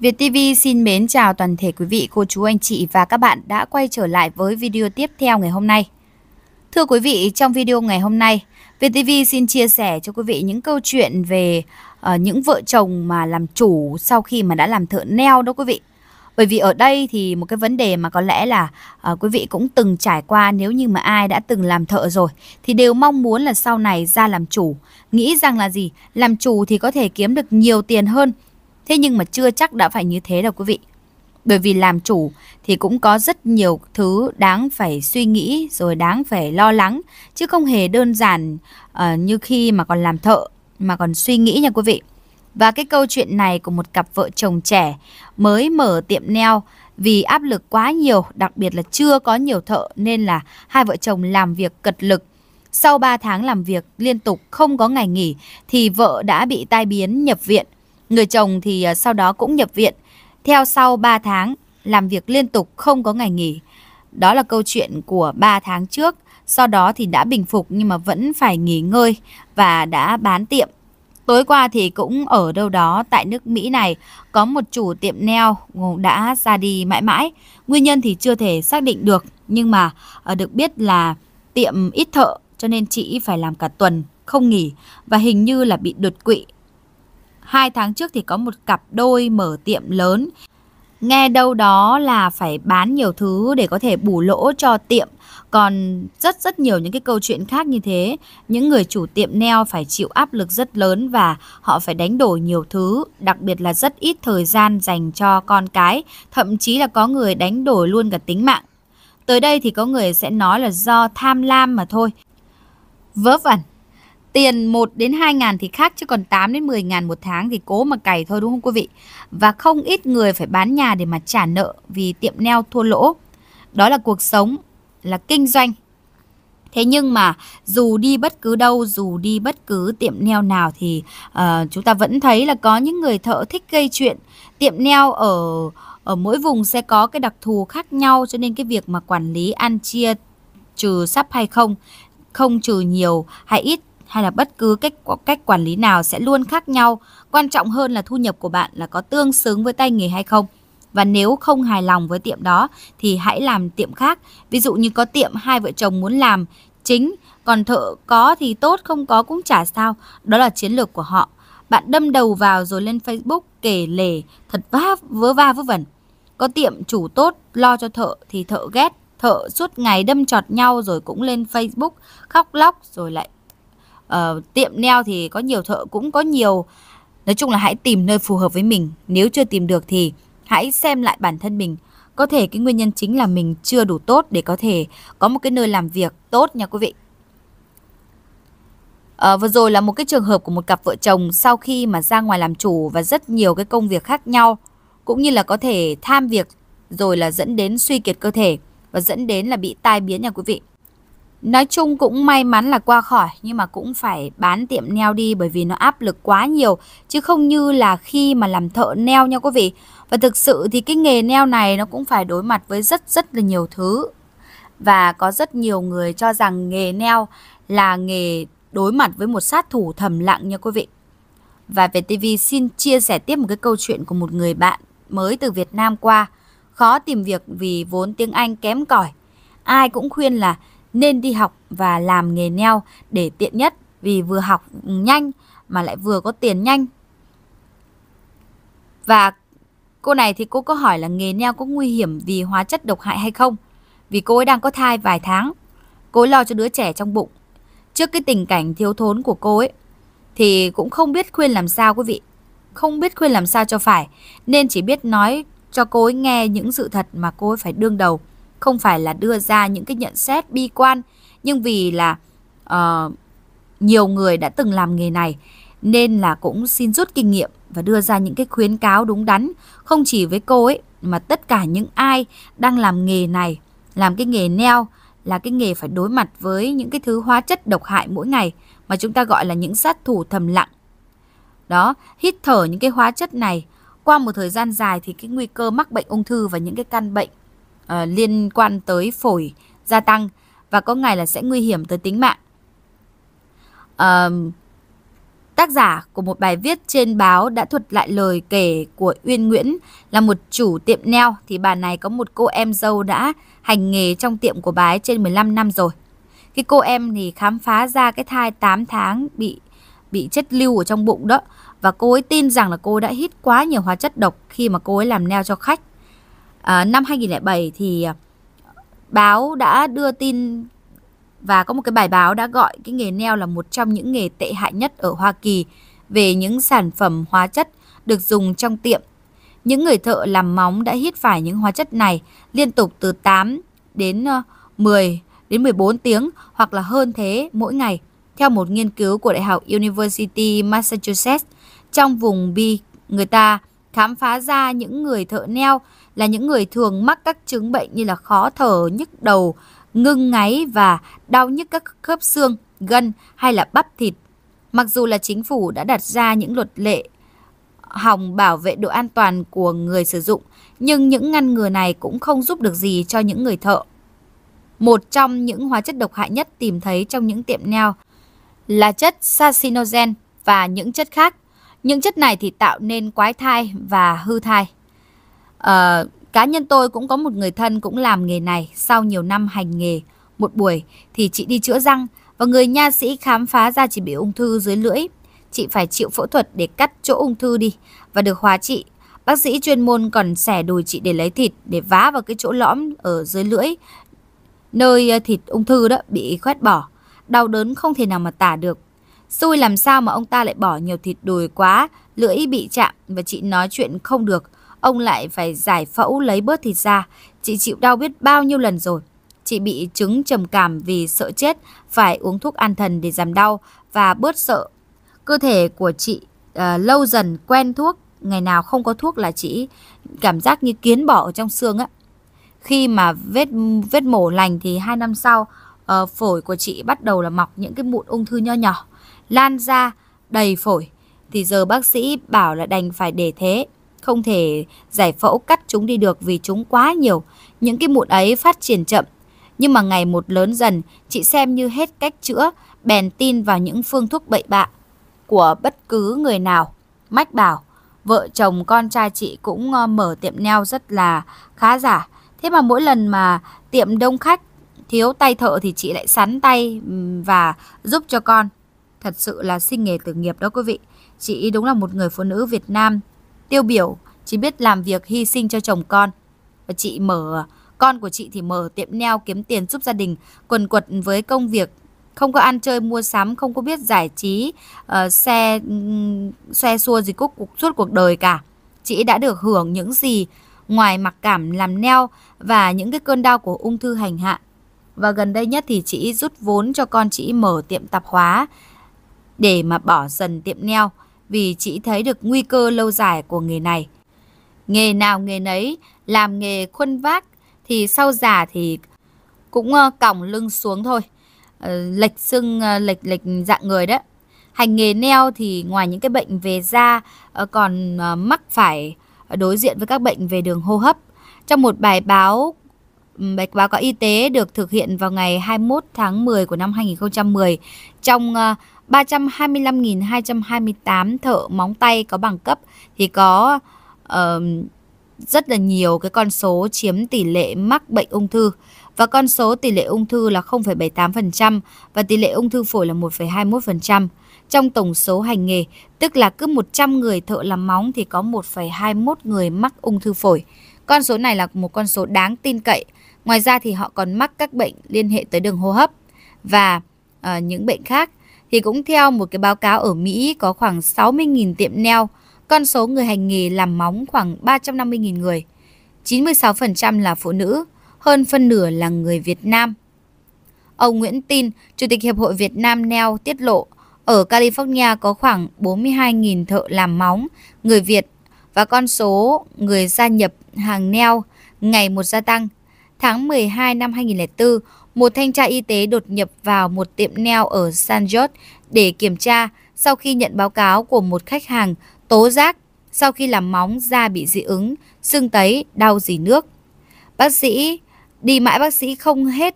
Việt TV xin mến chào toàn thể quý vị, cô chú, anh chị và các bạn đã quay trở lại với video tiếp theo ngày hôm nay. Thưa quý vị, trong video ngày hôm nay, Việt TV xin chia sẻ cho quý vị những câu chuyện về uh, những vợ chồng mà làm chủ sau khi mà đã làm thợ neo đó quý vị. Bởi vì ở đây thì một cái vấn đề mà có lẽ là uh, quý vị cũng từng trải qua nếu như mà ai đã từng làm thợ rồi thì đều mong muốn là sau này ra làm chủ, nghĩ rằng là gì? Làm chủ thì có thể kiếm được nhiều tiền hơn Thế nhưng mà chưa chắc đã phải như thế đâu quý vị. Bởi vì làm chủ thì cũng có rất nhiều thứ đáng phải suy nghĩ rồi đáng phải lo lắng chứ không hề đơn giản uh, như khi mà còn làm thợ mà còn suy nghĩ nha quý vị. Và cái câu chuyện này của một cặp vợ chồng trẻ mới mở tiệm neo vì áp lực quá nhiều, đặc biệt là chưa có nhiều thợ nên là hai vợ chồng làm việc cật lực. Sau 3 tháng làm việc liên tục không có ngày nghỉ thì vợ đã bị tai biến nhập viện Người chồng thì à, sau đó cũng nhập viện, theo sau 3 tháng, làm việc liên tục không có ngày nghỉ. Đó là câu chuyện của 3 tháng trước, sau đó thì đã bình phục nhưng mà vẫn phải nghỉ ngơi và đã bán tiệm. Tối qua thì cũng ở đâu đó tại nước Mỹ này có một chủ tiệm neo đã ra đi mãi mãi. Nguyên nhân thì chưa thể xác định được nhưng mà à, được biết là tiệm ít thợ cho nên chị phải làm cả tuần không nghỉ và hình như là bị đột quỵ Hai tháng trước thì có một cặp đôi mở tiệm lớn. Nghe đâu đó là phải bán nhiều thứ để có thể bù lỗ cho tiệm. Còn rất rất nhiều những cái câu chuyện khác như thế, những người chủ tiệm neo phải chịu áp lực rất lớn và họ phải đánh đổi nhiều thứ, đặc biệt là rất ít thời gian dành cho con cái, thậm chí là có người đánh đổi luôn cả tính mạng. Tới đây thì có người sẽ nói là do tham lam mà thôi. Vớ vẩn. Tiền 1 đến 2 ngàn thì khác chứ còn 8 đến 10 ngàn một tháng thì cố mà cày thôi đúng không quý vị? Và không ít người phải bán nhà để mà trả nợ vì tiệm neo thua lỗ. Đó là cuộc sống, là kinh doanh. Thế nhưng mà dù đi bất cứ đâu, dù đi bất cứ tiệm neo nào thì uh, chúng ta vẫn thấy là có những người thợ thích gây chuyện. Tiệm neo ở ở mỗi vùng sẽ có cái đặc thù khác nhau cho nên cái việc mà quản lý ăn chia trừ sắp hay không, không trừ nhiều hay ít hay là bất cứ cách cách quản lý nào sẽ luôn khác nhau. Quan trọng hơn là thu nhập của bạn là có tương xứng với tay nghề hay không. Và nếu không hài lòng với tiệm đó thì hãy làm tiệm khác. Ví dụ như có tiệm hai vợ chồng muốn làm chính, còn thợ có thì tốt, không có cũng chả sao. Đó là chiến lược của họ. Bạn đâm đầu vào rồi lên Facebook kể lể, thật vá vớ va vớ vẩn. Có tiệm chủ tốt, lo cho thợ thì thợ ghét, thợ suốt ngày đâm chọt nhau rồi cũng lên Facebook khóc lóc rồi lại uh, tiệm neo thì có nhiều thợ cũng có nhiều nói chung là hãy tìm nơi phù hợp với mình nếu chưa tìm được thì hãy xem lại bản thân mình có thể cái nguyên nhân chính là mình chưa đủ tốt để có thể có một cái nơi làm việc tốt nha quý vị À, vừa rồi là một cái trường hợp của một cặp vợ chồng sau khi mà ra ngoài làm chủ và rất nhiều cái công việc khác nhau cũng như là có thể tham việc rồi là dẫn đến suy kiệt cơ thể và dẫn đến là bị tai biến nha quý vị. Nói chung cũng may mắn là qua khỏi nhưng mà cũng phải bán tiệm neo đi bởi vì nó áp lực quá nhiều chứ không như là khi mà làm thợ neo nha quý vị. Và thực sự thì cái nghề neo này nó cũng phải đối mặt với rất rất là nhiều thứ. Và có rất nhiều người cho rằng nghề neo là nghề đối mặt với một sát thủ thầm lặng nha quý vị. Và về TV xin chia sẻ tiếp một cái câu chuyện của một người bạn mới từ Việt Nam qua, khó tìm việc vì vốn tiếng Anh kém cỏi. Ai cũng khuyên là nên đi học và làm nghề neo để tiện nhất vì vừa học nhanh mà lại vừa có tiền nhanh. Và cô này thì cô có hỏi là nghề neo có nguy hiểm vì hóa chất độc hại hay không? Vì cô ấy đang có thai vài tháng, cô ấy lo cho đứa trẻ trong bụng. Trước cái tình cảnh thiếu thốn của cô ấy thì cũng không biết khuyên làm sao quý vị, không biết khuyên làm sao cho phải nên chỉ biết nói cho cô ấy nghe những sự thật mà cô ấy phải đương đầu không phải là đưa ra những cái nhận xét bi quan nhưng vì là uh, nhiều người đã từng làm nghề này nên là cũng xin rút kinh nghiệm và đưa ra những cái khuyến cáo đúng đắn không chỉ với cô ấy mà tất cả những ai đang làm nghề này làm cái nghề neo là cái nghề phải đối mặt với những cái thứ hóa chất độc hại mỗi ngày mà chúng ta gọi là những sát thủ thầm lặng đó hít thở những cái hóa chất này qua một thời gian dài thì cái nguy cơ mắc bệnh ung thư và những cái căn bệnh Ờ, liên quan tới phổi gia tăng và có ngày là sẽ nguy hiểm tới tính mạng. Uh, tác giả của một bài viết trên báo đã thuật lại lời kể của Uyên Nguyễn là một chủ tiệm neo thì bà này có một cô em dâu đã hành nghề trong tiệm của bà ấy trên 15 năm rồi. Cái cô em thì khám phá ra cái thai 8 tháng bị bị chất lưu ở trong bụng đó và cô ấy tin rằng là cô đã hít quá nhiều hóa chất độc khi mà cô ấy làm neo cho khách à, năm 2007 thì à, báo đã đưa tin và có một cái bài báo đã gọi cái nghề neo là một trong những nghề tệ hại nhất ở Hoa Kỳ về những sản phẩm hóa chất được dùng trong tiệm. Những người thợ làm móng đã hít phải những hóa chất này liên tục từ 8 đến 10 ờ, đến 14 tiếng hoặc là hơn thế mỗi ngày. Theo một nghiên cứu của Đại học University Massachusetts, trong vùng Bi, người ta khám phá ra những người thợ neo là những người thường mắc các chứng bệnh như là khó thở, nhức đầu, ngưng ngáy và đau nhức các khớp xương, gân hay là bắp thịt. Mặc dù là chính phủ đã đặt ra những luật lệ hòng bảo vệ độ an toàn của người sử dụng, nhưng những ngăn ngừa này cũng không giúp được gì cho những người thợ. Một trong những hóa chất độc hại nhất tìm thấy trong những tiệm neo là chất carcinogen và những chất khác. Những chất này thì tạo nên quái thai và hư thai. À, cá nhân tôi cũng có một người thân cũng làm nghề này sau nhiều năm hành nghề. Một buổi thì chị đi chữa răng và người nha sĩ khám phá ra chị bị ung thư dưới lưỡi. Chị phải chịu phẫu thuật để cắt chỗ ung thư đi và được hóa trị. Bác sĩ chuyên môn còn xẻ đùi chị để lấy thịt để vá vào cái chỗ lõm ở dưới lưỡi nơi ờ, thịt ung thư đó bị khoét bỏ. Đau đớn không thể nào mà tả được. Xui làm sao mà ông ta lại bỏ nhiều thịt đùi quá, lưỡi bị chạm và chị nói chuyện không được ông lại phải giải phẫu lấy bớt thịt ra. Chị chịu đau biết bao nhiêu lần rồi. Chị bị chứng trầm cảm vì sợ chết, phải uống thuốc an thần để giảm đau và bớt sợ. Cơ thể của chị uh, lâu dần quen thuốc, ngày nào không có thuốc là chị cảm giác như kiến bỏ ở trong xương á. Khi mà vết vết mổ lành thì hai năm sau, uh, phổi của chị bắt đầu là mọc những cái mụn ung thư nho nhỏ, lan ra đầy phổi. Thì giờ bác sĩ bảo là đành phải để thế không thể giải phẫu cắt chúng đi được vì chúng quá nhiều. Những cái mụn ấy phát triển chậm. Nhưng mà ngày một lớn dần, chị xem như hết cách chữa, bèn tin vào những phương thuốc bậy bạ của bất cứ người nào. Mách bảo, vợ chồng con trai chị cũng ờ, mở tiệm neo rất là khá giả. Thế mà mỗi lần mà tiệm đông khách thiếu tay thợ thì chị lại sắn tay và giúp cho con. Thật sự là sinh nghề tử nghiệp đó quý vị. Chị đúng là một người phụ nữ Việt Nam tiêu biểu chỉ biết làm việc hy sinh cho chồng con. Và chị mở, con của chị thì mở tiệm neo kiếm tiền giúp gia đình, quần quật với công việc, không có ăn chơi mua sắm, không có biết giải trí, uh, xe xe xua gì cúc suốt cuộc đời cả. Chị đã được hưởng những gì ngoài mặc cảm làm neo và những cái cơn đau của ung thư hành hạ. Và gần đây nhất thì chị rút vốn cho con chị mở tiệm tạp hóa để mà bỏ dần tiệm neo vì chị thấy được nguy cơ lâu dài của nghề này. Nghề nào nghề nấy, làm nghề khuân vác thì sau già thì cũng ờ, còng lưng xuống thôi. Ờ, lệch xương, ờ, lệch lệch dạng người đó. Hành nghề neo thì ngoài những cái bệnh về da còn mắc phải đối diện với các bệnh về đường hô hấp. Trong một bài báo bài báo có y tế được thực hiện vào ngày 21 tháng 10 của năm 2010 trong uh, 325.228 thợ móng tay có bằng cấp thì có uh, rất là nhiều cái con số chiếm tỷ lệ mắc bệnh ung thư và con số tỷ lệ ung thư là 0,78% và tỷ lệ ung thư phổi là 1,21%. Trong tổng số hành nghề, tức là cứ 100 người thợ làm móng thì có 1,21 người mắc ung thư phổi. Con số này là một con số đáng tin cậy. Ngoài ra thì họ còn mắc các bệnh liên hệ tới đường hô hấp và uh, những bệnh khác thì cũng theo một cái báo cáo ở Mỹ có khoảng 60.000 tiệm nail, con số người hành nghề làm móng khoảng 350.000 người. 96% là phụ nữ, hơn phân nửa là người Việt Nam. Ông Nguyễn Tin, Chủ tịch Hiệp hội Việt Nam Nail tiết lộ, ở California có khoảng 42.000 thợ làm móng, người Việt và con số người gia nhập hàng nail ngày một gia tăng. Tháng 12 năm 2004, một thanh tra y tế đột nhập vào một tiệm neo ở San Jose để kiểm tra sau khi nhận báo cáo của một khách hàng tố giác sau khi làm móng da bị dị ứng, sưng tấy, đau dì nước. Bác sĩ đi mãi bác sĩ không hết.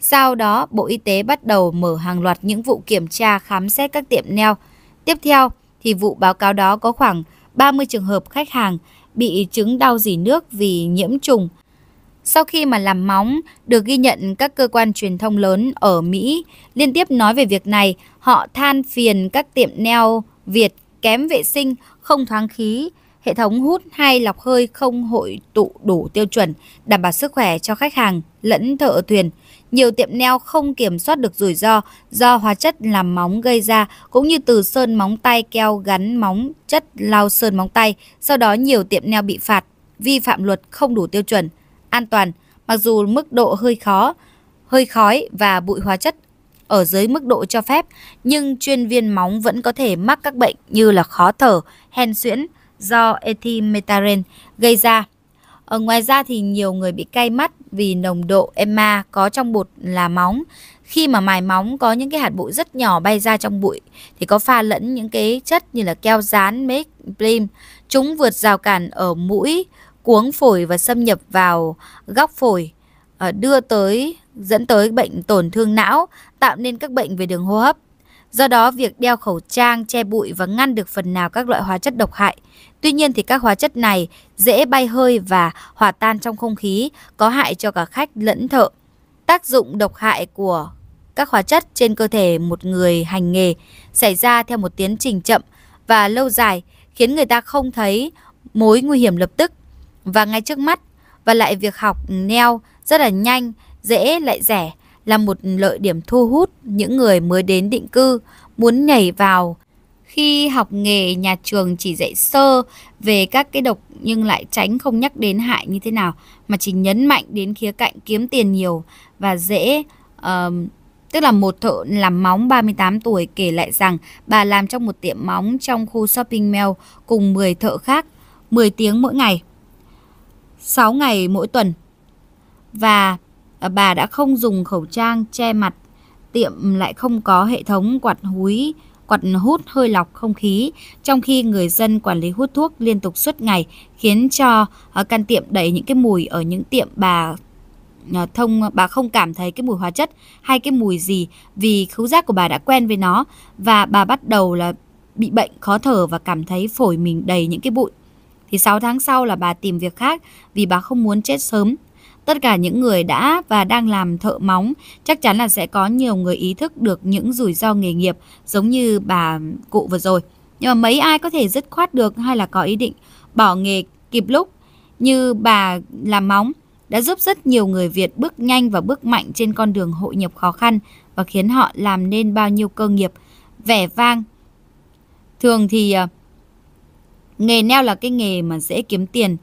Sau đó, Bộ Y tế bắt đầu mở hàng loạt những vụ kiểm tra khám xét các tiệm neo. Tiếp theo thì vụ báo cáo đó có khoảng 30 trường hợp khách hàng bị chứng đau dì nước vì nhiễm trùng sau khi mà làm móng, được ghi nhận các cơ quan truyền thông lớn ở Mỹ liên tiếp nói về việc này, họ than phiền các tiệm neo Việt kém vệ sinh, không thoáng khí, hệ thống hút hay lọc hơi không hội tụ đủ tiêu chuẩn, đảm bảo sức khỏe cho khách hàng lẫn thợ thuyền. Nhiều tiệm neo không kiểm soát được rủi ro do hóa chất làm móng gây ra, cũng như từ sơn móng tay keo gắn móng chất lau sơn móng tay. Sau đó nhiều tiệm neo bị phạt, vi phạm luật không đủ tiêu chuẩn an toàn, mặc dù mức độ hơi khó, hơi khói và bụi hóa chất ở dưới mức độ cho phép, nhưng chuyên viên móng vẫn có thể mắc các bệnh như là khó thở, hen suyễn do ethymetaren gây ra. Ở ngoài ra thì nhiều người bị cay mắt vì nồng độ EMA có trong bột là móng. Khi mà mài móng có những cái hạt bụi rất nhỏ bay ra trong bụi thì có pha lẫn những cái chất như là keo dán, make, blim. Chúng vượt rào cản ở mũi, cuống phổi và xâm nhập vào góc phổi, ờ, đưa tới dẫn tới bệnh tổn thương não, tạo nên các bệnh về đường hô hấp. Do đó, việc đeo khẩu trang che bụi và ngăn được phần nào các loại hóa chất độc hại. Tuy nhiên thì các hóa chất này dễ bay hơi và hòa tan trong không khí, có hại cho cả khách lẫn thợ. Tác dụng độc hại của các hóa chất trên cơ thể một người hành nghề xảy ra theo một tiến trình chậm và lâu dài, khiến người ta không thấy mối nguy hiểm lập tức và ngay trước mắt. Và lại việc học neo rất là nhanh, dễ lại rẻ là một lợi điểm thu hút những người mới đến định cư muốn nhảy vào. Khi học nghề nhà trường chỉ dạy sơ về các cái độc nhưng lại tránh không nhắc đến hại như thế nào mà chỉ nhấn mạnh đến khía cạnh kiếm tiền nhiều và dễ uh, tức là một thợ làm móng 38 tuổi kể lại rằng bà làm trong một tiệm móng trong khu shopping mall cùng 10 thợ khác 10 tiếng mỗi ngày. 6 ngày mỗi tuần. Và ờ, bà đã không dùng khẩu trang che mặt, tiệm lại không có hệ thống quạt húi, quạt hút hơi lọc không khí, trong khi người dân quản lý hút thuốc liên tục suốt ngày khiến cho ờ, căn tiệm đầy những cái mùi ở những tiệm bà ờ, thông bà không cảm thấy cái mùi hóa chất hay cái mùi gì vì khứu giác của bà đã quen với nó và bà bắt đầu là bị bệnh khó thở và cảm thấy phổi mình đầy những cái bụi thì 6 tháng sau là bà tìm việc khác vì bà không muốn chết sớm. Tất cả những người đã và đang làm thợ móng chắc chắn là sẽ có nhiều người ý thức được những rủi ro nghề nghiệp giống như bà cụ vừa rồi. Nhưng mà mấy ai có thể dứt khoát được hay là có ý định bỏ nghề kịp lúc như bà làm móng đã giúp rất nhiều người Việt bước nhanh và bước mạnh trên con đường hội nhập khó khăn và khiến họ làm nên bao nhiêu cơ nghiệp vẻ vang. Thường thì à, Nghề neo là cái nghề mà dễ kiếm tiền.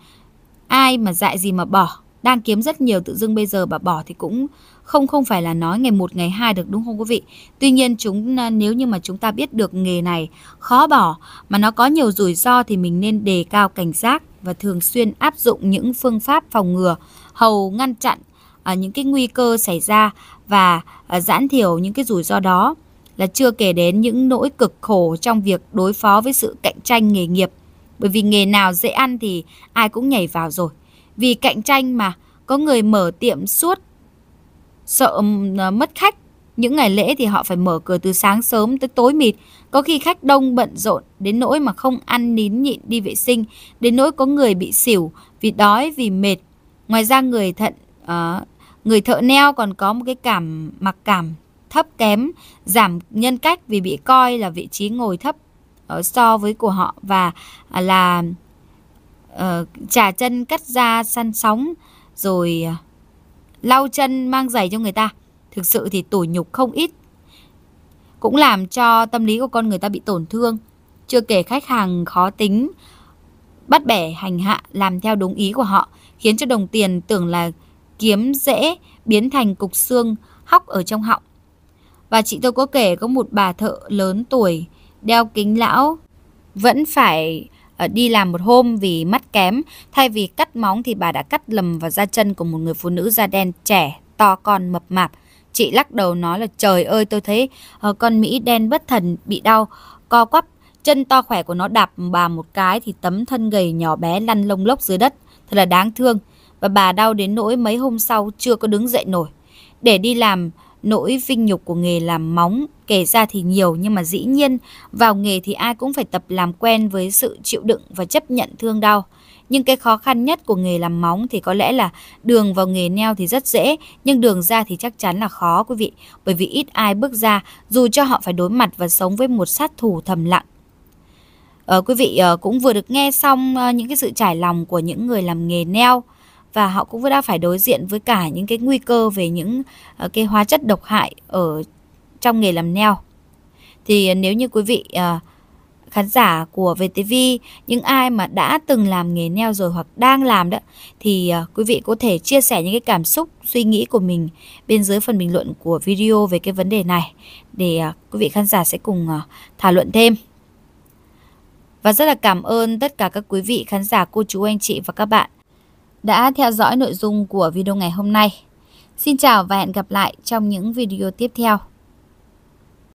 Ai mà dạy gì mà bỏ, đang kiếm rất nhiều tự dưng bây giờ bà bỏ thì cũng không không phải là nói ngày một ngày hai được đúng không quý vị. Tuy nhiên chúng à, nếu như mà chúng ta biết được nghề này khó bỏ mà nó có nhiều rủi ro thì mình nên đề cao cảnh giác và thường xuyên áp dụng những phương pháp phòng ngừa hầu ngăn chặn à, những cái nguy cơ xảy ra và à, giãn thiểu những cái rủi ro đó là chưa kể đến những nỗi cực khổ trong việc đối phó với sự cạnh tranh nghề nghiệp bởi vì nghề nào dễ ăn thì ai cũng nhảy vào rồi. Vì cạnh tranh mà, có người mở tiệm suốt, sợ à, mất khách. Những ngày lễ thì họ phải mở cửa từ sáng sớm tới tối mịt. Có khi khách đông bận rộn, đến nỗi mà không ăn nín nhịn đi vệ sinh. Đến nỗi có người bị xỉu vì đói, vì mệt. Ngoài ra người thận... Uh, người thợ neo còn có một cái cảm mặc cảm thấp kém, giảm nhân cách vì bị coi là vị trí ngồi thấp Ờ, so với của họ và à, là ờ, trả chân cắt da săn sóng rồi ờ, lau chân mang giày cho người ta thực sự thì tủi nhục không ít cũng làm cho tâm lý của con người ta bị tổn thương chưa kể khách hàng khó tính bắt bẻ hành hạ làm theo đúng ý của họ khiến cho đồng tiền tưởng là kiếm dễ biến thành cục xương hóc ở trong họng và chị tôi có kể có một bà thợ lớn tuổi đeo kính lão vẫn phải ờ, đi làm một hôm vì mắt kém thay vì cắt móng thì bà đã cắt lầm vào da chân của một người phụ nữ da đen trẻ to con mập mạp chị lắc đầu nói là trời ơi tôi thấy ờ, con mỹ đen bất thần bị đau co quắp chân to khỏe của nó đạp bà một cái thì tấm thân gầy nhỏ bé lăn lông lốc dưới đất thật là đáng thương và bà đau đến nỗi mấy hôm sau chưa có đứng dậy nổi để đi làm nỗi vinh nhục của nghề làm móng kể ra thì nhiều nhưng mà dĩ nhiên vào nghề thì ai cũng phải tập làm quen với sự chịu đựng và chấp nhận thương đau. Nhưng cái khó khăn nhất của nghề làm móng thì có lẽ là đường vào nghề neo thì rất dễ, nhưng đường ra thì chắc chắn là khó quý vị, bởi vì ít ai bước ra dù cho họ phải đối mặt và sống với một sát thủ thầm lặng. Ờ, quý vị ờ, cũng vừa được nghe xong ờ, những cái sự trải lòng của những người làm nghề neo và họ cũng đã phải đối diện với cả những cái nguy cơ về những uh, cái hóa chất độc hại ở trong nghề làm neo. Thì nếu như quý vị uh, khán giả của VTV, những ai mà đã từng làm nghề neo rồi hoặc đang làm đó thì uh, quý vị có thể chia sẻ những cái cảm xúc, suy nghĩ của mình bên dưới phần bình luận của video về cái vấn đề này để uh, quý vị khán giả sẽ cùng uh, thảo luận thêm. Và rất là cảm ơn tất cả các quý vị khán giả, cô chú, anh chị và các bạn đã theo dõi nội dung của video ngày hôm nay. Xin chào và hẹn gặp lại trong những video tiếp theo.